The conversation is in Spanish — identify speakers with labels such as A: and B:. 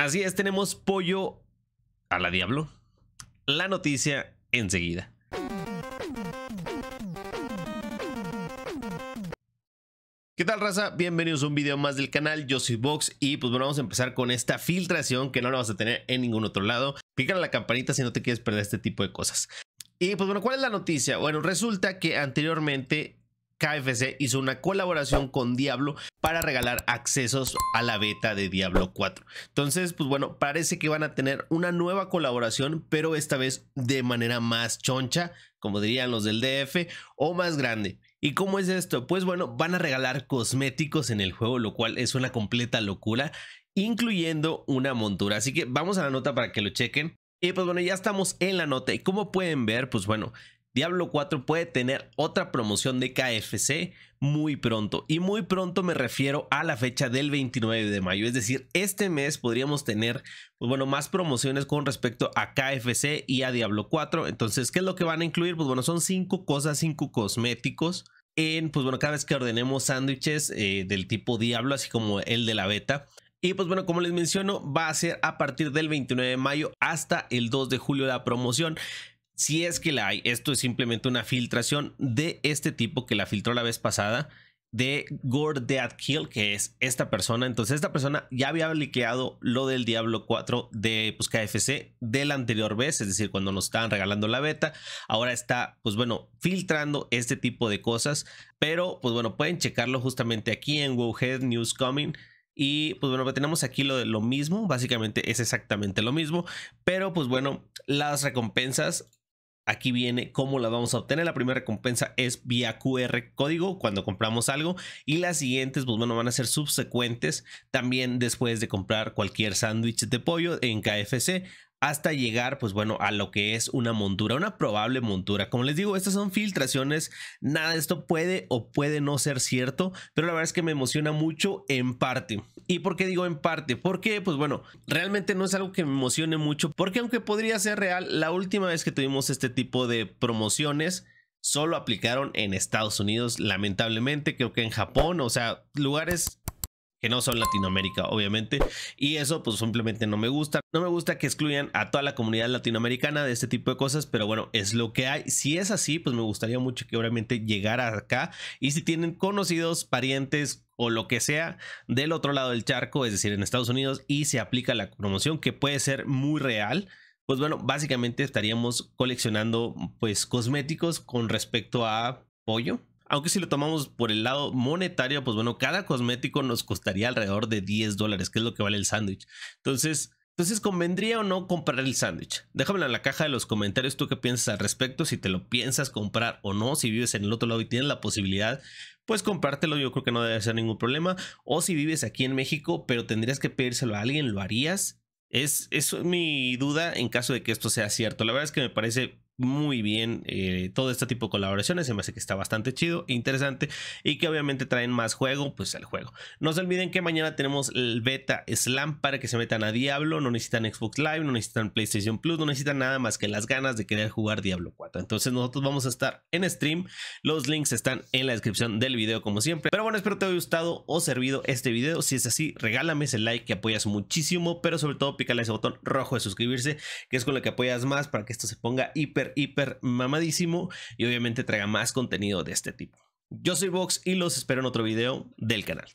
A: Así es, tenemos pollo a la diablo. La noticia enseguida. ¿Qué tal raza? Bienvenidos a un video más del canal, yo soy Vox y pues bueno, vamos a empezar con esta filtración que no la vas a tener en ningún otro lado. Pícale la campanita si no te quieres perder este tipo de cosas. Y pues bueno, ¿cuál es la noticia? Bueno, resulta que anteriormente KFC hizo una colaboración con Diablo para regalar accesos a la beta de Diablo 4. Entonces, pues bueno, parece que van a tener una nueva colaboración, pero esta vez de manera más choncha, como dirían los del DF, o más grande. ¿Y cómo es esto? Pues bueno, van a regalar cosméticos en el juego, lo cual es una completa locura, incluyendo una montura. Así que vamos a la nota para que lo chequen. Y pues bueno, ya estamos en la nota. Y como pueden ver, pues bueno, Diablo 4 puede tener otra promoción de KFC muy pronto. Y muy pronto me refiero a la fecha del 29 de mayo. Es decir, este mes podríamos tener, pues bueno, más promociones con respecto a KFC y a Diablo 4. Entonces, ¿qué es lo que van a incluir? Pues bueno, son cinco cosas, cinco cosméticos. En, pues bueno, cada vez que ordenemos sándwiches eh, del tipo Diablo, así como el de la beta. Y pues bueno, como les menciono, va a ser a partir del 29 de mayo hasta el 2 de julio la promoción. Si es que la hay, esto es simplemente una filtración de este tipo que la filtró la vez pasada de Gord Dead Kill, que es esta persona. Entonces, esta persona ya había liqueado lo del Diablo 4 de pues, KFC de la anterior vez, es decir, cuando nos estaban regalando la beta. Ahora está, pues bueno, filtrando este tipo de cosas. Pero, pues bueno, pueden checarlo justamente aquí en Wowhead News Coming. Y pues bueno, tenemos aquí lo, de lo mismo, básicamente es exactamente lo mismo, pero pues bueno, las recompensas Aquí viene cómo la vamos a obtener. La primera recompensa es vía QR código cuando compramos algo. Y las siguientes, pues bueno, van a ser subsecuentes también después de comprar cualquier sándwich de pollo en KFC hasta llegar, pues bueno, a lo que es una montura, una probable montura. Como les digo, estas son filtraciones, nada de esto puede o puede no ser cierto, pero la verdad es que me emociona mucho en parte. ¿Y por qué digo en parte? Porque, pues bueno, realmente no es algo que me emocione mucho, porque aunque podría ser real, la última vez que tuvimos este tipo de promociones, solo aplicaron en Estados Unidos, lamentablemente, creo que en Japón, o sea, lugares que no son Latinoamérica, obviamente. Y eso, pues simplemente no me gusta. No me gusta que excluyan a toda la comunidad latinoamericana de este tipo de cosas, pero bueno, es lo que hay. Si es así, pues me gustaría mucho que obviamente llegara acá. Y si tienen conocidos, parientes o lo que sea del otro lado del charco, es decir, en Estados Unidos, y se aplica la promoción, que puede ser muy real pues bueno, básicamente estaríamos coleccionando pues cosméticos con respecto a pollo, aunque si lo tomamos por el lado monetario, pues bueno, cada cosmético nos costaría alrededor de 10 dólares, que es lo que vale el sándwich. Entonces, entonces, ¿convendría o no comprar el sándwich? Déjamelo en la caja de los comentarios tú qué piensas al respecto, si te lo piensas comprar o no, si vives en el otro lado y tienes la posibilidad, pues comprártelo. yo creo que no debe ser ningún problema. O si vives aquí en México, pero tendrías que pedírselo a alguien, ¿lo harías? Es, es mi duda en caso de que esto sea cierto. La verdad es que me parece muy bien eh, todo este tipo de colaboraciones. Se me hace que está bastante chido, interesante y que obviamente traen más juego, pues el juego. No se olviden que mañana tenemos el beta slam para que se metan a Diablo. No necesitan Xbox Live, no necesitan PlayStation Plus, no necesitan nada más que las ganas de querer jugar Diablo 4. Entonces nosotros vamos a estar en stream. Los links están en la descripción del video como siempre. Pero bueno, espero te haya gustado o servido este video. Si es así, regálame ese like que apoyas muchísimo, pero sobre todo pícale ese botón rojo de suscribirse, que es con lo que apoyas más para que esto se ponga hiper hiper, mamadísimo y obviamente traiga más contenido de este tipo. Yo soy Vox y los espero en otro video del canal.